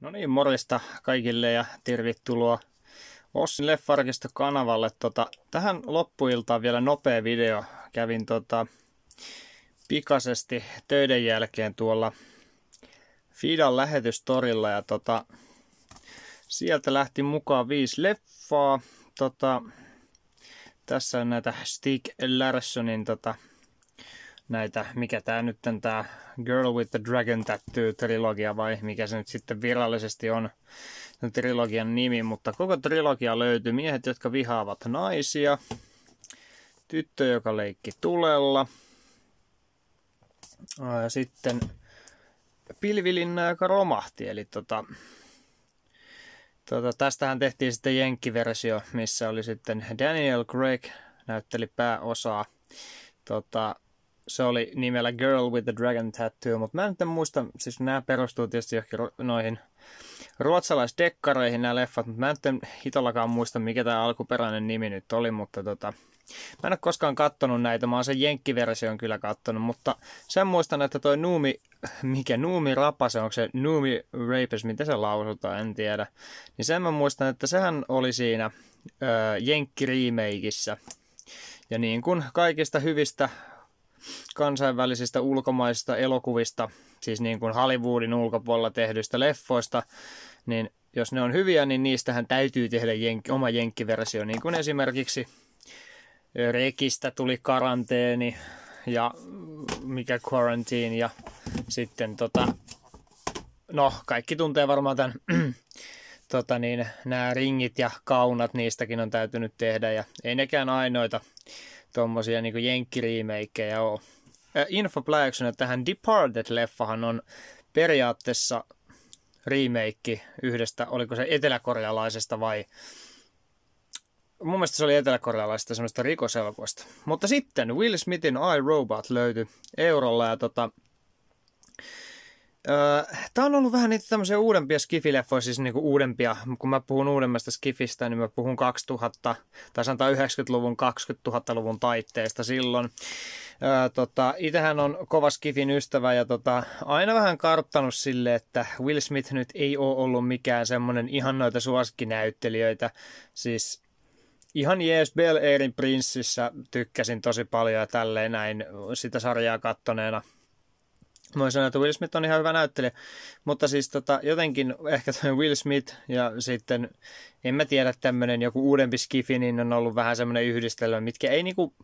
No niin, morjesta kaikille ja tervetuloa Ossin Leffarkisto kanavalle. Tota, tähän loppuiltaan vielä nopea video. Kävin tota, pikaisesti töiden jälkeen tuolla Fidan lähetystorilla ja tota, sieltä lähti mukaan viisi leffaa. Tota, tässä on näitä Stig Larssonin tota, näitä, mikä tämä nyt tämä Girl with the Dragon Tattoo trilogia vai mikä se nyt sitten virallisesti on trilogian nimi, mutta koko trilogia löytyy miehet, jotka vihaavat naisia, tyttö, joka leikki tulella, ja sitten pilvilinna, joka romahti, eli tota, tota, tästähän tehtiin sitten jenkkiversio, missä oli sitten Daniel Craig näytteli pääosaa. Tota, se oli nimellä Girl with the Dragon Tattoo, mutta mä en nyt muista, siis nämä perustuu tietysti johonkin noihin ruotsalaisdekkareihin nämä leffat, mutta mä en hitollakaan muista, mikä tämä alkuperäinen nimi nyt oli, mutta tota, mä en ole koskaan kattonut näitä, mä oon sen jenkkiversion kyllä kattonut, mutta sen muistan, että toi Nuumi, mikä Nuumi se onko se Nuumi Rapes, miten se lausutaan, en tiedä, niin sen mä muistan, että sehän oli siinä Jenkki-remakeissä, ja niin kuin kaikista hyvistä kansainvälisistä ulkomaista elokuvista, siis niin kuin Hollywoodin ulkopuolella tehdyistä leffoista, niin jos ne on hyviä, niin niistähän täytyy tehdä jenk- oma jenkkiversio, niin kuin esimerkiksi Rekistä tuli karanteeni ja mikä quarantine ja sitten tota, no kaikki tuntee varmaan tämän tota niin, nämä ringit ja kaunat, niistäkin on täytynyt tehdä ja ei nekään ainoita tuommoisia niin jenkkiriimeikejä ole. että tähän Departed-leffahan on periaatteessa remake yhdestä, oliko se eteläkorealaisesta vai... Mun mielestä se oli eteläkorealaisesta semmoista rikoselokuvasta. Mutta sitten Will Smithin I, Robot löytyi eurolla ja tota, Tämä on ollut vähän niitä tämmöisiä uudempia skifileffoja, siis niinku uudempia. Kun mä puhun uudemmasta skifistä, niin mä puhun 2000 tai sanotaan 90-luvun, 2000-luvun taitteesta silloin. tota, itähän on kova skifin ystävä ja tota, aina vähän karttanut sille, että Will Smith nyt ei ole ollut mikään semmoinen ihan noita suosikkinäyttelijöitä. Siis ihan jees, Bel Airin prinssissä tykkäsin tosi paljon ja tälleen näin sitä sarjaa kattoneena – voin sanoa, että Will Smith on ihan hyvä näyttelijä, mutta siis tota, jotenkin ehkä toi Will Smith ja sitten, en mä tiedä, tämmöinen joku uudempi skifi, niin on ollut vähän semmoinen yhdistelmä, mitkä ei niinku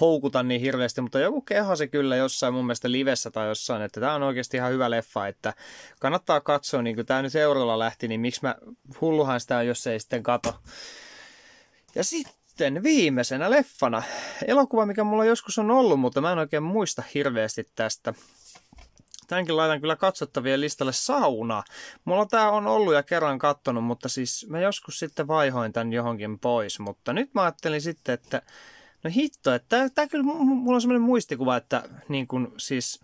houkuta niin hirveästi, mutta joku kehasi kyllä jossain mun mielestä livessä tai jossain, että tämä on oikeasti ihan hyvä leffa, että kannattaa katsoa, niin kuin tämä nyt eurolla lähti, niin miksi mä hulluhan sitä, jos ei sitten kato. Ja sitten viimeisenä leffana, elokuva, mikä mulla joskus on ollut, mutta mä en oikein muista hirveästi tästä, Tämänkin laitan kyllä katsottavien listalle sauna. Mulla tää on ollut ja kerran kattonut, mutta siis mä joskus sitten vaihoin tän johonkin pois. Mutta nyt mä ajattelin sitten, että no hitto, että tää, tää kyllä, mulla on semmoinen muistikuva, että niin kun, siis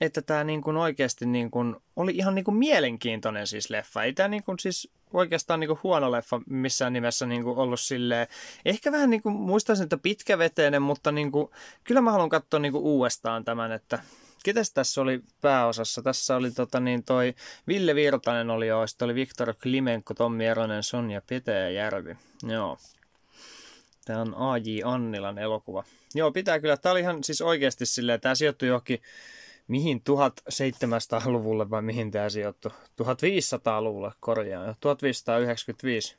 että tämä niin kun oikeasti niin kun oli ihan niin kuin mielenkiintoinen siis leffa. Ei tämä niin kun siis oikeastaan niin kuin huono leffa missään nimessä niin kuin ollut silleen. Ehkä vähän niin kuin muistaisin, että pitkäveteinen, mutta niin kuin, kyllä mä haluan katsoa niin kuin uudestaan tämän, että Ketäs tässä oli pääosassa? Tässä oli tota, niin toi Ville Virtanen oli jo, sitten oli Viktor Klimenko, Tommi Eronen, Sonja Järvi. Joo. Tämä on A.J. Annilan elokuva. Joo, pitää kyllä. Tämä oli ihan siis oikeasti silleen, tämä sijoittui johonkin mihin 1700-luvulle vai mihin tämä sijoittui? 1500-luvulle korjaan, 1595.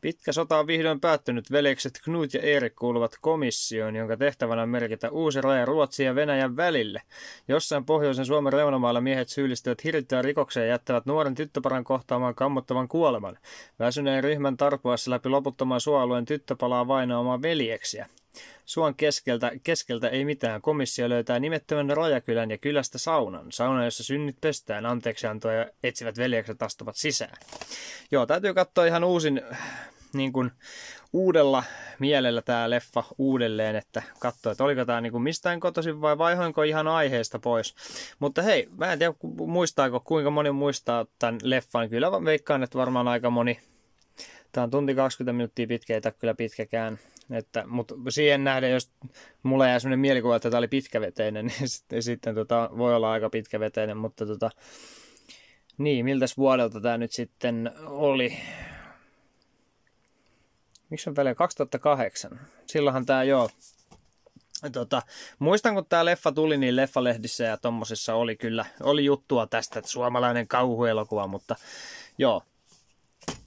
Pitkä sota on vihdoin päättynyt. Veljekset Knut ja Erik kuuluvat komissioon, jonka tehtävänä on merkitä uusi raja Ruotsin ja Venäjän välille. Jossain pohjoisen Suomen reunamaalla miehet syyllistyvät hirvittävän rikokseen ja jättävät nuoren tyttöparan kohtaamaan kammottavan kuoleman. Väsyneen ryhmän tarpoessa läpi loputtoman suoalueen tyttö palaa vainoamaan veljeksiä. Suon keskeltä, keskeltä ei mitään. Komissio löytää nimettömän rajakylän ja kylästä saunan. Sauna, jossa synnyt pestään, anteeksiantoja etsivät veljekset astuvat sisään. Joo, täytyy katsoa ihan uusin niin kuin uudella mielellä tämä leffa uudelleen, että katsoa, että oliko tämä niin kuin mistään kotoisin vai vaihoinko ihan aiheesta pois. Mutta hei, mä en tiedä muistaako, kuinka moni muistaa tämän leffan. Kyllä veikkaan, että varmaan aika moni. Tämä on tunti 20 minuuttia pitkä, ei kyllä pitkäkään. Että, mutta siihen nähden, jos mulla jää sellainen mielikuva, että tämä oli pitkäveteinen, niin sitten, sitten tota, voi olla aika pitkäveteinen, mutta tota, niin, miltäs vuodelta tämä nyt sitten oli? Miksi on väliä? 2008? Silloinhan tämä joo. Tota, muistan, kun tämä leffa tuli, niin leffalehdissä ja tommosissa oli kyllä, oli juttua tästä, että suomalainen kauhuelokuva, mutta joo,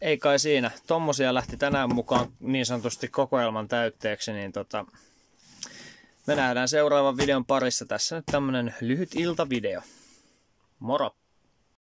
ei kai siinä. Tommosia lähti tänään mukaan niin sanotusti kokoelman täytteeksi, niin tota, me nähdään seuraavan videon parissa. Tässä nyt tämmönen lyhyt iltavideo. Moro!